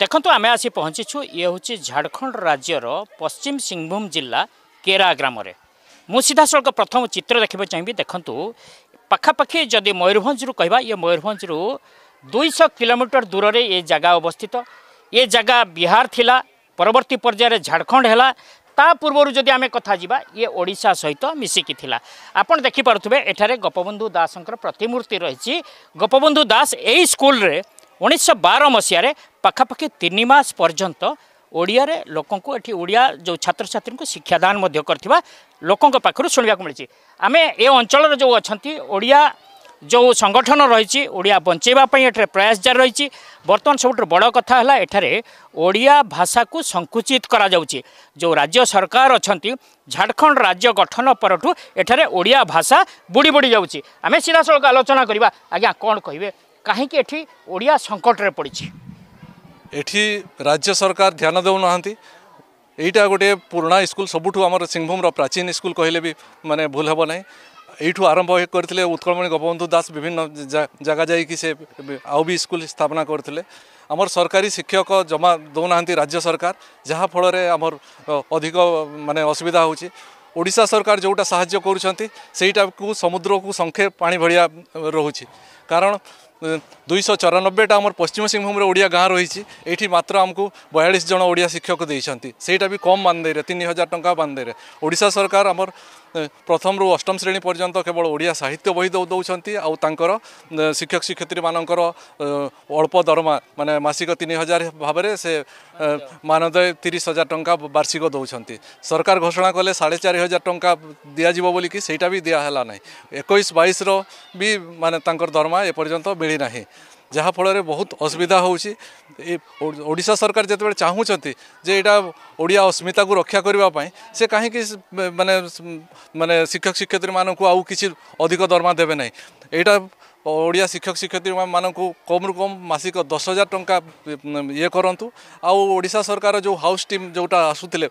ଦେଖନ୍ତୁ ଆମେ ଆସି ପହଞ୍ଚିଛୁ ଇଏ ହେଉଛି ଝାଡ଼ଖଣ୍ଡ ରାଜ୍ୟର ପଶ୍ଚିମ ସିଂହଭୂମ ଜିଲ୍ଲା କେରା ଗ୍ରାମରେ ମୁଁ ସିଧାସଳଖ ପ୍ରଥମ ଚିତ୍ର ଦେଖିବାକୁ ଚାହିଁବି ଦେଖନ୍ତୁ ପାଖାପାଖି ଯଦି ମୟୂରଭଞ୍ଜରୁ କହିବା ଇଏ ମୟୂରଭଞ୍ଜରୁ ଦୁଇଶହ କିଲୋମିଟର ଦୂରରେ ଏ ଜାଗା ଅବସ୍ଥିତ ଏ ଜାଗା ବିହାର ଥିଲା ପରବର୍ତ୍ତୀ ପର୍ଯ୍ୟାୟରେ ଝାଡ଼ଖଣ୍ଡ ହେଲା ତା ପୂର୍ବରୁ ଯଦି ଆମେ କଥା ଯିବା ଇଏ ଓଡ଼ିଶା ସହିତ ମିଶିକି ଥିଲା ଆପଣ ଦେଖିପାରୁଥିବେ ଏଠାରେ ଗୋପବନ୍ଧୁ ଦାସଙ୍କର ପ୍ରତିମୂର୍ତ୍ତି ରହିଛି ଗୋପବନ୍ଧୁ ଦାସ ଏହି ସ୍କୁଲରେ ଉଣେଇଶହ ବାର ମସିହାରେ ପାଖାପାଖି ତିନି ମାସ ପର୍ଯ୍ୟନ୍ତ ଓଡ଼ିଆରେ ଲୋକଙ୍କୁ ଏଠି ଓଡ଼ିଆ ଯେଉଁ ଛାତ୍ରଛାତ୍ରୀଙ୍କୁ ଶିକ୍ଷାଦାନ ମଧ୍ୟ କରିଥିବା ଲୋକଙ୍କ ପାଖରୁ ଶୁଣିବାକୁ ମିଳିଛି ଆମେ ଏ ଅଞ୍ଚଳରେ ଯେଉଁ ଅଛନ୍ତି ଓଡ଼ିଆ ଯେଉଁ ସଂଗଠନ ରହିଛି ଓଡ଼ିଆ ବଞ୍ଚାଇବା ପାଇଁ ଏଠାରେ ପ୍ରୟାସ ଜାରି ରହିଛି ବର୍ତ୍ତମାନ ସବୁଠୁ ବଡ଼ କଥା ହେଲା ଏଠାରେ ଓଡ଼ିଆ ଭାଷାକୁ ସଙ୍କୁଚିତ କରାଯାଉଛି ଯେଉଁ ରାଜ୍ୟ ସରକାର ଅଛନ୍ତି ଝାଡ଼ଖଣ୍ଡ ରାଜ୍ୟ ଗଠନ ପରଠୁ ଏଠାରେ ଓଡ଼ିଆ ଭାଷା ବୁଡ଼ି ବୁଡ଼ି ଯାଉଛି ଆମେ ସିଧାସଳଖ ଆଲୋଚନା କରିବା ଆଜ୍ଞା କ'ଣ କହିବେ କାହିଁକି ଏଠି ଓଡ଼ିଆ ସଙ୍କଟରେ ପଡ଼ିଛି ଏଠି ରାଜ୍ୟ ସରକାର ଧ୍ୟାନ ଦେଉନାହାନ୍ତି ଏଇଟା ଗୋଟିଏ ପୁରୁଣା ସ୍କୁଲ ସବୁଠୁ ଆମର ସିଂଭୂମର ପ୍ରାଚୀନ ସ୍କୁଲ କହିଲେ ବି ମାନେ ଭୁଲ ହେବ ନାହିଁ ଏଇଠୁ ଆରମ୍ଭ କରିଥିଲେ ଉତ୍କଳମଣି ଗୋପବନ୍ଧୁ ଦାସ ବିଭିନ୍ନ ଜାଗା ଯାଇକି ସେ ଆଉ ବି ସ୍କୁଲ ସ୍ଥାପନା କରିଥିଲେ ଆମର ସରକାରୀ ଶିକ୍ଷକ ଜମା ଦେଉନାହାନ୍ତି ରାଜ୍ୟ ସରକାର ଯାହାଫଳରେ ଆମର ଅଧିକ ମାନେ ଅସୁବିଧା ହେଉଛି ଓଡ଼ିଶା ସରକାର ଯେଉଁଟା ସାହାଯ୍ୟ କରୁଛନ୍ତି ସେଇଟାକୁ ସମୁଦ୍ରକୁ ସଂଖେ ପାଣି ଭଳିଆ ରହୁଛି କାରଣ ଦୁଇଶହ ଚଉରାନବେଟା ଆମର ପଶ୍ଚିମ ସିଂହଭୂମିରେ ଓଡ଼ିଆ ଗାଁ ରହିଛି ଏଇଠି ମାତ୍ର ଆମକୁ ବୟାଳିଶ ଜଣ ଓଡ଼ିଆ ଶିକ୍ଷକ ଦେଇଛନ୍ତି ସେଇଟା ବି କମ୍ ମାନଦେଇରେ ତିନି ହଜାର ଟଙ୍କା ମାନଦେଇରେ ଓଡ଼ିଶା ସରକାର ଆମର ପ୍ରଥମରୁ ଅଷ୍ଟମ ଶ୍ରେଣୀ ପର୍ଯ୍ୟନ୍ତ କେବଳ ଓଡ଼ିଆ ସାହିତ୍ୟ ବହି ଦେଉଛନ୍ତି ଆଉ ତାଙ୍କର ଶିକ୍ଷକ ଶିକ୍ଷୟିତ୍ରୀମାନଙ୍କର ଅଳ୍ପ ଦରମା ମାନେ ମାସିକ ତିନି ହଜାର ଭାବରେ ସେ ମାନୋଦୟ ତିରିଶ ହଜାର ଟଙ୍କା ବାର୍ଷିକ ଦେଉଛନ୍ତି ସରକାର ଘୋଷଣା କଲେ ସାଢ଼େ ଚାରି ହଜାର ଟଙ୍କା ଦିଆଯିବ ବୋଲିକି ସେଇଟା ବି ଦିଆହେଲା ନାହିଁ ଏକୋଇଶ ବାଇଶର ବି ମାନେ ତାଙ୍କର ଦରମା ଏପର୍ଯ୍ୟନ୍ତ ମିଳିନାହିଁ ଯାହାଫଳରେ ବହୁତ ଅସୁବିଧା ହେଉଛି ଏ ଓଡ଼ିଶା ସରକାର ଯେତେବେଳେ ଚାହୁଁଛନ୍ତି ଯେ ଏଇଟା ଓଡ଼ିଆ ଅସ୍ମିତାକୁ ରକ୍ଷା କରିବା ପାଇଁ ସେ କାହିଁକି ମାନେ ମାନେ ଶିକ୍ଷକ ଶିକ୍ଷୟିତ୍ରୀମାନଙ୍କୁ ଆଉ କିଛି ଅଧିକ ଦରମା ଦେବେ ନାହିଁ ଏଇଟା ଓଡ଼ିଆ ଶିକ୍ଷକ ଶିକ୍ଷୟିତ୍ରୀମାନଙ୍କୁ କମ୍ରୁ କମ୍ ମାସିକ ଦଶ ହଜାର ଟଙ୍କା ଇଏ କରନ୍ତୁ ଆଉ ଓଡ଼ିଶା ସରକାର ଯେଉଁ ହାଉସ୍ ଟିମ୍ ଯେଉଁଟା ଆସୁଥିଲେ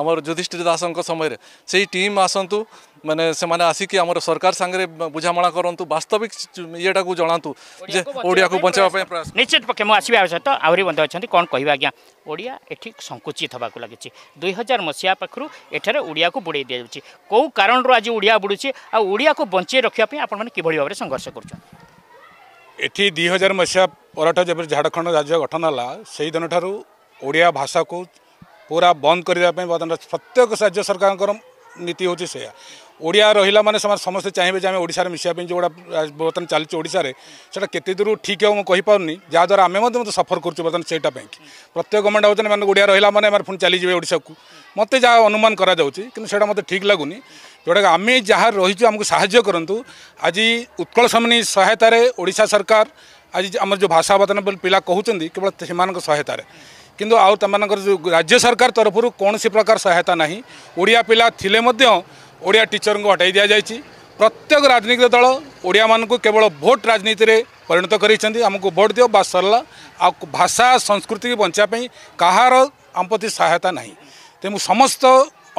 ଆମର ଯୁଧିଷ୍ଠିର ଦାସଙ୍କ ସମୟରେ ସେଇ ଟିମ୍ ଆସନ୍ତୁ ମାନେ ସେମାନେ ଆସିକି ଆମର ସରକାର ସାଙ୍ଗରେ ବୁଝାମଣା କରନ୍ତୁ ବାସ୍ତବିକ ଇଏଟାକୁ ଜଣାନ୍ତୁ ଯେ ଓଡ଼ିଆକୁ ବଞ୍ଚାଇବା ପାଇଁ ପ୍ରୟାସ ନିଶ୍ଚିତ ପକ୍ଷେ ମୁଁ ଆସିବା ଆଉ ସହିତ ଆହୁରି ମଧ୍ୟ ଅଛନ୍ତି କ'ଣ କହିବେ ଆଜ୍ଞା ଓଡ଼ିଆ ଏଠି ସଙ୍କୁଚିତ ହେବାକୁ ଲାଗିଛି ଦୁଇ ହଜାର ମସିହା ପାଖରୁ ଏଠାରେ ଓଡ଼ିଆକୁ ବୁଡ଼େଇ ଦିଆଯାଉଛି କେଉଁ କାରଣରୁ ଆଜି ଓଡ଼ିଆ ବୁଡ଼ୁଛି ଆଉ ଓଡ଼ିଆକୁ ବଞ୍ଚେଇ ରଖିବା ପାଇଁ ଆପଣମାନେ କିଭଳି ଭାବରେ ସଂଘର୍ଷ କରୁଛନ୍ତି ଏଠି ଦୁଇ ହଜାର ମସିହା ପରଠୁ ଯେପରି ଝାଡ଼ଖଣ୍ଡ ରାଜ୍ୟ ଗଠନ ହେଲା ସେହିଦିନଠାରୁ ଓଡ଼ିଆ ଭାଷାକୁ ପୁରା ବନ୍ଦ କରିବା ପାଇଁ ବର୍ତ୍ତମାନ ପ୍ରତ୍ୟେକ ରାଜ୍ୟ ସରକାରଙ୍କର ନୀତି ହେଉଛି ସେୟା ओडिया रहिला माने समान समस्त चाहिबे जे हम ओडिसा जो बतन चालछ ओडिसा रे सेटा ठीक है मुझे कहि पाउनी जा आम आमे सफर करछु बतन सेटा बैंक प्रत्येक गमंडा होतने माने ओडिया रहिला माने हमर चली जाए ओडिसा को मते जा अनुमान करा जाउछ किनु ठीक लागुनी जोडा आमे जहाँ रही हमकु साय करंतु आजि उत्कल समनी सहायतार ओडा सरकार आज हमर जो भाषा बतन पिला कहउचंदी केवल सेमानक सहायतार रे किंतु आउ राज्य सरकार तरफ कौन सी प्रकार सहायता नाही ओडिया पिला थिले ଓଡ଼ିଆ ଟିଚରଙ୍କୁ ହଟାଇ ଦିଆଯାଇଛି ପ୍ରତ୍ୟେକ ରାଜନୈତିକ ଦଳ ଓଡ଼ିଆମାନଙ୍କୁ କେବଳ ଭୋଟ୍ ରାଜନୀତିରେ ପରିଣତ କରିଛନ୍ତି ଆମକୁ ଭୋଟ୍ ଦିଅ ବାସ୍ ସରିଲା ଆଉ ଭାଷା ସଂସ୍କୃତିକୁ ବଞ୍ଚିବା ପାଇଁ କାହାର ଆମ ପ୍ରତି ସହାୟତା ନାହିଁ ତେଣୁ ସମସ୍ତ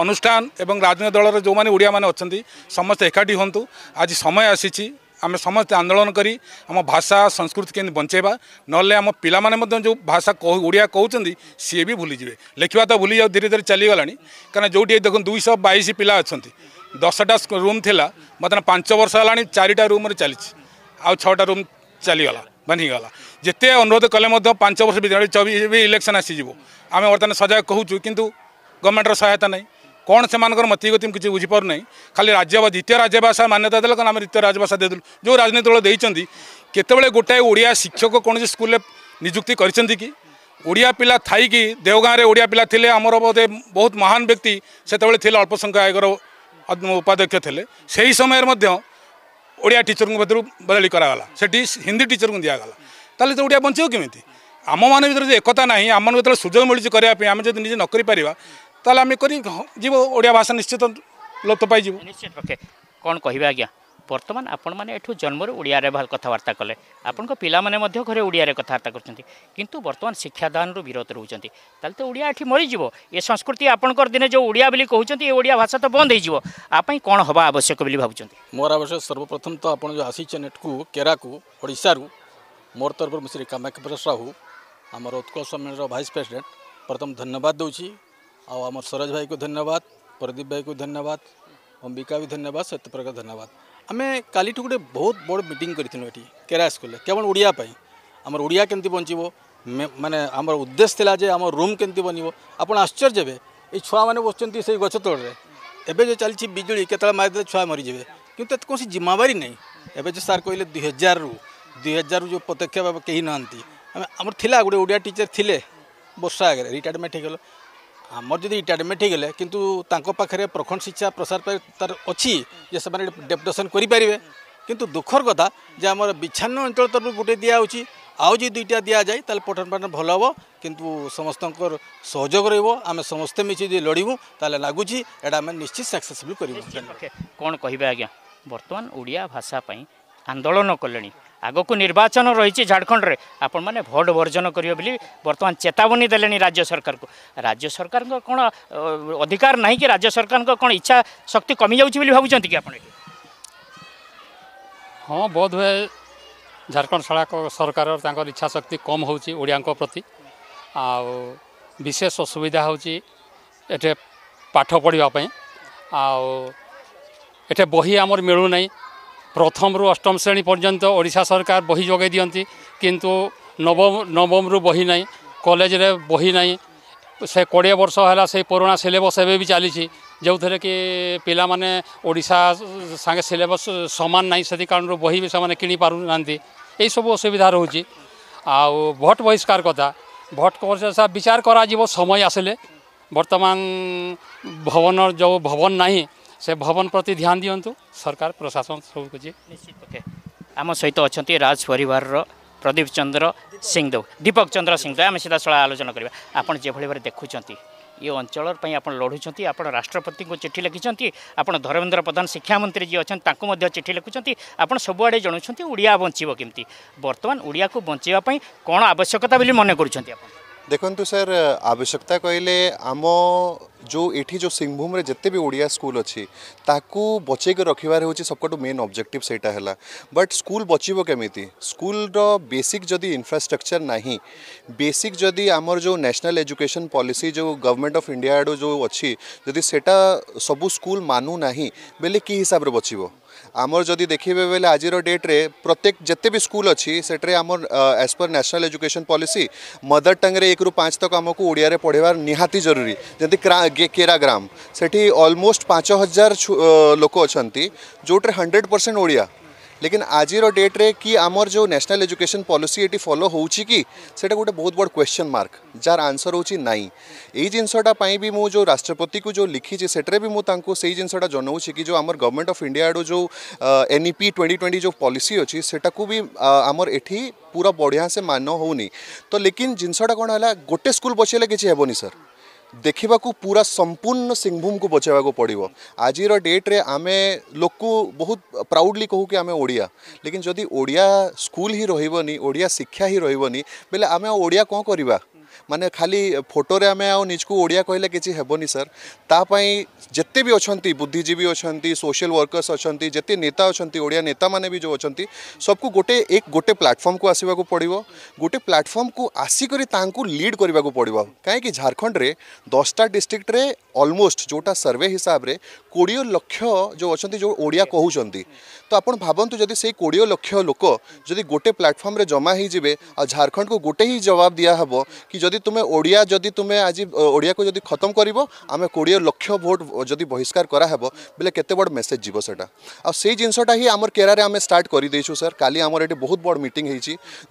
ଅନୁଷ୍ଠାନ ଏବଂ ରାଜନୈତିକ ଦଳର ଯେଉଁମାନେ ଓଡ଼ିଆମାନେ ଅଛନ୍ତି ସମସ୍ତେ ଏକାଠି ହୁଅନ୍ତୁ ଆଜି ସମୟ ଆସିଛି ଆମେ ସମସ୍ତେ ଆନ୍ଦୋଳନ କରି ଆମ ଭାଷା ସଂସ୍କୃତି କେମିତି ବଞ୍ଚାଇବା ନହେଲେ ଆମ ପିଲାମାନେ ମଧ୍ୟ ଯେଉଁ ଭାଷା ଓଡ଼ିଆ କହୁଛନ୍ତି ସିଏ ବି ଭୁଲିଯିବେ ଲେଖିବା ତ ଭୁଲିଯାଉ ଧୀରେ ଧୀରେ ଚାଲିଗଲାଣି କାରଣ ଯେଉଁଠି ଦେଖନ୍ତୁ ଦୁଇଶହ ବାଇଶ ପିଲା ଅଛନ୍ତି ଦଶଟା ରୁମ୍ ଥିଲା ବର୍ତ୍ତମାନ ପାଞ୍ଚ ବର୍ଷ ହେଲାଣି ଚାରିଟା ରୁମ୍ରେ ଚାଲିଛି ଆଉ ଛଅଟା ରୁମ୍ ଚାଲିଗଲା ଭାଙ୍ଗିଗଲା ଯେତେ ଅନୁରୋଧ କଲେ ମଧ୍ୟ ପାଞ୍ଚ ବର୍ଷ ଭିତରେ ଚବିଶ ବି ଇଲେକ୍ସନ୍ ଆସିଯିବ ଆମେ ବର୍ତ୍ତମାନ ସଜାଗ କହୁଛୁ କିନ୍ତୁ ଗଭର୍ଣ୍ଣମେଣ୍ଟର ସହାୟତା ନାହିଁ कं समाजगती की बुजी पार खाली राज्य राज्य भाषा मान्यता देल कारण आम्ही द्वित राजभाषा देदेल जो राजन्स गोटा ओडिया शिक्षक कोणती स्कल नियुक्ती करवगा ओडिया पिला लेमे बहुत महान व्यक्ती ते अल्पसंख्याक उपाध्यक्ष थेले टीचर भेरूर बदली करला सी हिंदी टीचर द्यागला ते ओडिया बचव कमि आम्ही भर एकता नाही आम्ही जेव्हा सुजा मिळूची आम्ही जी निजे नकरी पार ତାହେଲେ ଆମେ କରି ଯିବ ଓଡ଼ିଆ ଭାଷା ନିଶ୍ଚିତ ଲୋପ ପାଇଯିବ ନିଶ୍ଚିତ ପକ୍ଷେ କ'ଣ କହିବେ ଆଜ୍ଞା ବର୍ତ୍ତମାନ ଆପଣମାନେ ଏଠୁ ଜନ୍ମରୁ ଓଡ଼ିଆରେ କଥାବାର୍ତ୍ତା କଲେ ଆପଣଙ୍କ ପିଲାମାନେ ମଧ୍ୟ ଘରେ ଓଡ଼ିଆରେ କଥାବାର୍ତ୍ତା କରୁଛନ୍ତି କିନ୍ତୁ ବର୍ତ୍ତମାନ ଶିକ୍ଷାଦାନରୁ ବିରତ ରହୁଛନ୍ତି ତାହେଲେ ତ ଓଡ଼ିଆ ଏଠି ମରିଯିବ ଏ ସଂସ୍କୃତି ଆପଣଙ୍କର ଦିନେ ଯେଉଁ ଓଡ଼ିଆ ବୋଲି କହୁଛନ୍ତି ଏ ଓଡ଼ିଆ ଭାଷା ତ ବନ୍ଦ ହେଇଯିବ ଆ ପାଇଁ କ'ଣ ହେବା ଆବଶ୍ୟକ ବୋଲି ଭାବୁଛନ୍ତି ମୋର ଆବଶ୍ୟକ ସର୍ବପ୍ରଥମ ତ ଆପଣ ଯେଉଁ ଆସିଛେ ନେଟ୍କୁ କେରାକୁ ଓଡ଼ିଶାରୁ ମୋର ତରଫରୁ ଶ୍ରୀ କାମାକ୍ଷପ୍ରସ ସାହୁ ଆମର ଉତ୍କଳ ସମ୍ମିଳନୀର ଭାଇସ୍ ପ୍ରେସିଡେଣ୍ଟ ପ୍ରଥମ ଧନ୍ୟବାଦ ଦେଉଛି आम सरोज भाई को धन्यवाद प्रदीप भाई को धन्यवाद अंबिका भी धन्यवाद सत्यप्रभा प्रकार धन्यवाद आम का गोटे बहुत बड़ मीट करूँ ये केरा स्कूल केवल ओडियापी आम ओडिया केमती बंचब मैंने आम उद्देश्य आम रूम केमती बनब आप आश्चर्य ये छुआ मैंने बस से गछ तोड़े एवं जो चलती बिजुली के मारिदे छुआ मरीजे कि कौन जिम्मेवारी नहीं एवं जो सार कहे दुई हजार रु दुई हजार रु जो पदक्षेप कहीं ना आम गोटे ओडिया टीचर थे वर्षा आगे रिटायरमेंट हो ଆମର ଯଦି ରିଟାୟାରମେଣ୍ଟ ହେଇଗଲେ କିନ୍ତୁ ତାଙ୍କ ପାଖରେ ପ୍ରଖଣ୍ଡ ଶିକ୍ଷା ପ୍ରସାର ପାଇଁ ତାର ଅଛି ଯେ ସେମାନେ ଡେପୁଟେସନ୍ କରିପାରିବେ କିନ୍ତୁ ଦୁଃଖର କଥା ଯେ ଆମର ବିଚ୍ଛାନ୍ନ ଅଞ୍ଚଳ ତରଫରୁ ଗୋଟେ ଦିଆହେଉଛି ଆଉ ଯଦି ଦୁଇଟା ଦିଆଯାଏ ତାହେଲେ ପଠନ ପାଠନ ଭଲ ହେବ କିନ୍ତୁ ସମସ୍ତଙ୍କର ସହଯୋଗ ରହିବ ଆମେ ସମସ୍ତେ ମିଶି ଯଦି ଲଢ଼ିବୁ ତାହେଲେ ଲାଗୁଛି ଏଇଟା ଆମେ ନିଶ୍ଚିତ ସକ୍ସେସଫୁଲ୍ କରିବୁ କ'ଣ କହିବେ ଆଜ୍ଞା ବର୍ତ୍ତମାନ ଓଡ଼ିଆ ଭାଷା ପାଇଁ ଆନ୍ଦୋଳନ କଲେଣି ଆଗକୁ ନିର୍ବାଚନ ରହିଛି ଝାଡ଼ଖଣ୍ଡରେ ଆପଣମାନେ ଭୋଟ୍ ବର୍ଜନ କରିବେ ବୋଲି ବର୍ତ୍ତମାନ ଚେତାବନୀ ଦେଲେଣି ରାଜ୍ୟ ସରକାରକୁ ରାଜ୍ୟ ସରକାରଙ୍କ କ'ଣ ଅଧିକାର ନାହିଁ କି ରାଜ୍ୟ ସରକାରଙ୍କ କ'ଣ ଇଚ୍ଛା ଶକ୍ତି କମିଯାଉଛି ବୋଲି ଭାବୁଛନ୍ତି କି ଆପଣ ହଁ ବୋଧ ହୁଏ ଝାଡ଼ଖଣ୍ଡ ଶାଳା ସରକାର ତାଙ୍କର ଇଚ୍ଛା ଶକ୍ତି କମ୍ ହେଉଛି ଓଡ଼ିଆଙ୍କ ପ୍ରତି ଆଉ ବିଶେଷ ଅସୁବିଧା ହେଉଛି ଏଠି ପାଠ ପଢ଼ିବା ପାଇଁ ଆଉ ଏଠି ବହି ଆମର ମିଳୁନାହିଁ প্রথমরু অষ্টম শ্রেণী পর্যন্ত ওড়িশা সরকার বহি যোগাই দিকে কিন্তু নবম নবমরু বহি নাই কলেজরে বহি নাই সে কোড়িয়ে বর্ষ হল সেই পুরোনা সিলেবস এবে চালছি ଯେଉଁଥିରେ କି ପିଲାମାନେ ଓଡ଼ିଶା ସାଙ୍ଗେ ସିଲେବସ୍ ସମାନ ନାହିଁ ସେଥି କାରଣରୁ ବହି ବି ସେମାନେ କିଣିପାରୁନାହାନ୍ତି ଏଇସବୁ ଅସୁବିଧା ରହୁଛି ଆଉ ଭୋଟ୍ ବହିଷ୍କାର କଥା ଭୋଟ୍ ବିଚାର କରାଯିବ ସମୟ ଆସିଲେ ବର୍ତ୍ତମାନ ଭବନ ଯେଉଁ ଭବନ ନାହିଁ ᱥᱮ ভবন প্ৰতি ধ্যান দিয়ন্তু সরকার প্ৰশাসন সকলো কি নিশ্চিতকে আমো সৈতে অছন্তি ৰাজ পৰিৱাৰৰ প্ৰদীপ চন্দ্ৰ সিং দে দীপক চন্দ্ৰ সিং কা আমে সিতা সলা আলোচনা কৰিব আপোন যে ভলি ভৰে দেখোচন্তি ইয়া অঞ্চলৰ পাই আপোন লঢ়ুচন্তি আপোন ৰাষ্ট্ৰপতি কো চিঠি লিখিচন্তি আপোন ধৰৱেନ୍ଦ্ৰ প্ৰধান শিক্ষামন্ত্ৰী জি অছন্তি তাকো মধ্য চিঠি লিখিচন্তি আপোন সবোৱাডে জনাচন্তি উড়িয়া বঞ্চিবো কিমতে বৰ্তমান উড়িয়া কো বঞ্চিবা পাই কোন আৱশ্যকতা বুলি মনে কৰচন্তি আপোন देखु तो सर आवश्यकता कहले आम जो ये जो सिंहभूम जिते भी ओडिया स्कूल अच्छी ताकू बचे रखे हो सबको मेन ऑब्जेक्टिव से बट स्कूल बचव कमी स्कूल बेसिक जदि इनफ्रास्ट्रक्चर ना बेसिक जदि आमर जो नेशनल एजुकेशन पॉलिसी जो गवर्नमेंट ऑफ इंडिया आड़ जो अच्छी जदि से सब स्कूल मानू बेले कि हिसाब से बचव ଆମର ଯଦି ଦେଖିବେ ବେଲେ ଆଜିର ଡେଟ୍ରେ ପ୍ରତ୍ୟେକ ଯେତେ ବି ସ୍କୁଲ ଅଛି ସେଠାରେ ଆମର as per national education policy mother ଟଙ୍ଗରେ ଏକରୁ ପାଞ୍ଚ ତକ ଆମକୁ ଓଡ଼ିଆରେ ପଢ଼େଇବା ନିହାତି ଜରୁରୀ ଯେମିତି କେରାଗ୍ରାମ ସେଠି ଅଲମୋଷ୍ଟ ପାଞ୍ଚ ହଜାର ଲୋକ ଅଛନ୍ତି ଯେଉଁଠାରେ ହଣ୍ଡ୍ରେଡ଼ ପରସେଣ୍ଟ ଓଡ଼ିଆ लेकिन आज डेट्रे कि आमर जो नेशनल एजुकेशन पॉलिसी ये फॉलो हो कि गोटे बहुत बड़ क्वेश्चन मार्क जार आंसर हो ना यही भी मुझे राष्ट्रपति को जो लिखी से भी मुझे से जिनसा जनाऊँ कि जो आम गवर्नमेंट अफ इंडिया जो N E P twenty twenty जो पलिसी अच्छी से भी आम एटी पूरा बढ़िया से मान हो तो लेकिन जिनसटा कौन है गोटे स्कूल बचे किसी हेनी सर देखा पूरा संपूर्ण सिंहभूम को बचावा को पड़ो आज डेट्रे आम लोक बहुत प्राउडली कहू कि आम ओडिया लेकिन जदि ओडिया स्कूल ही रही शिक्षा ही रही बोले आम ओडिया कौन करवा मान खाली फोटो आम ଆଉ ନିଜକୁ ओडिया कहले कि हेनी सर तापाई जिते भी अच्छा बुद्धिजीवी अच्छा सोशल वर्कर्स अच्छा जिते नेता अच्छा ओडिया नेता मैंने भी जो अच्छा सबको गोटे एक गोटे प्लाटफर्म को आसवाक पड़ो गोटे प्लाटफर्म को आसिक लिड करने को पड़ो कहीं झारखंड में दसटा डिस्ट्रिक्ट अलमोस्ट जोटा सर्वे हिसाब से कोड़े लक्ष जो अच्छा जो ओडिया कहते तो आप भावतु जदि से कोड़े लक्ष लोक जदि गोटे प्लाटफर्म जमा हो झारखंड को गोटे ही जवाब दिया दिहब कि जदि तुम्हें ओडिया जदि तुम्हें आज ओडिया को जदि खत्म कर आम कोड़े लक्ष भोट जदि बहिष्कार कराब बोले केत बड़ मेसेज जी से आई जिनसटा ही आम केरारे आम स्टार्ट करदेचु सर का आमर ये बहुत बड़ मीट हो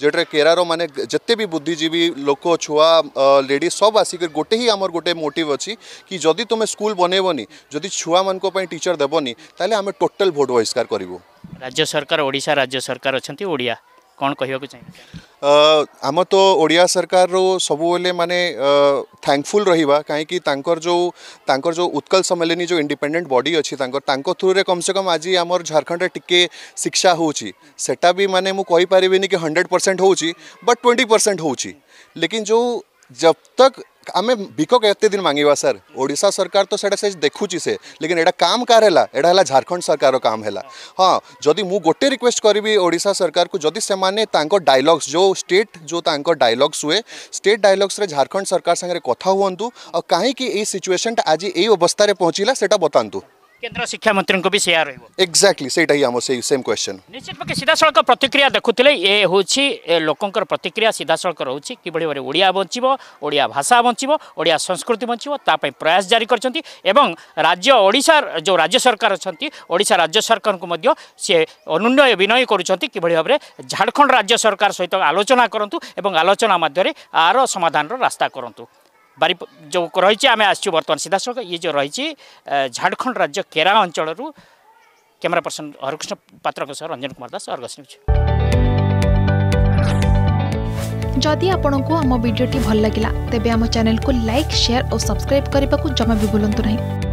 होटे केरार मानने जिते भी बुद्धिजीवी लोक छुआ लेड सब आसिक गोटे ही आम गोटे मोटिव अच्छी कि जदि तुम स्कूल बनैबन जदि छुआ मानी टीचर देवनी तेल आम टोटाल भोट बहिष्कार करूँ राज्य सरकार ओडा राज्य सरकार अच्छा ओडिया कौन कह आम तो ओडिया सरकार सब माने थैंकफुल रहा कहीं जो तांकर जो उत्कल सम्मेलन जो इंडिपेंडेंट बॉडी अच्छी थ्रु रे कम से कम आज आम झारखंड टिके शिक्षा होटा भी माने मुझे कि हंड्रेड परसेंट होट ट्वेंटी परसेंट हो लेकिन जो जब तक आम बिक केते दिन मांग सर ओडा सरकार तो से देखुची से लेकिन यहाँ काम कार है झारखंड सरकार काम है हाँ जदि मु गोटे रिक्वेस्ट करी ओडा सरकार को जदि से डायलग्स जो स्टेट जो डायलग्स हुए स्टेट डायलग्स झारखंड सरकार सागर कथ हूँ और कहीं सिचुएसन आज यही अवस्था पहुँचला से बतातु কেন্দ্র শিক্ষামন্ত্রী বি সেয়া রহব এক্সাক্টলি সেইটা হি আমার সেই সেম কোশ্চেন নিশ্চিত পক্ষে সিধাসলখ প্রতিক্রিয়া দেখুলে এ হচ্ছে লোকঙ্কর প্রতিক্রিয়া সিধাসলখ রয়েছে কিভাবে ভাবে ওড়িয়া বঞ্চব ওড়িয়া ভাষা বঞ্চব ওড়িয়া সংস্কৃতি বঞ্চব তাপাই প্রয়াস জারি করছেন এবং রাজ্য ওড়িশার যে রাজ্য সরকার অনেক ওড়িশা রাজ্য সরকারকে মধ্য সি অনুন্নয় বিনয় করছেন কিভাবে ভাবে ঝাড়খণ্ড রাজ্য সরকার সহ আলোচনা করতু এবং আলোচনা মাধ্যমে আর সমাধানর রাস্তা করতু ବାରି ଯେଉଁ ରହିଛି ଆମେ ଆସିଛୁ ବର୍ତ୍ତମାନ ସିଧାସଳଖ ଇଏ ଯେଉଁ ରହିଛି ଝାଡ଼ଖଣ୍ଡ ରାଜ୍ୟ କେରା ଅଞ୍ଚଳରୁ କ୍ୟାମେରା ପର୍ସନ ହରକୃଷ୍ଣ ପାତ୍ରଙ୍କ ସହ ରଞ୍ଜନ କୁମାର ଦାସ ଅର୍ଗସ୍ ନ୍ୟୁଜ୍ ଯଦି ଆପଣଙ୍କୁ ଆମ ଭିଡ଼ିଓଟି ଭଲ ଲାଗିଲା ତେବେ ଆମ ଚ୍ୟାନେଲକୁ ଲାଇକ୍ ସେୟାର ଓ ସବସ୍କ୍ରାଇବ୍ କରିବାକୁ ଜମା ବି ଭୁଲନ୍ତୁ ନାହିଁ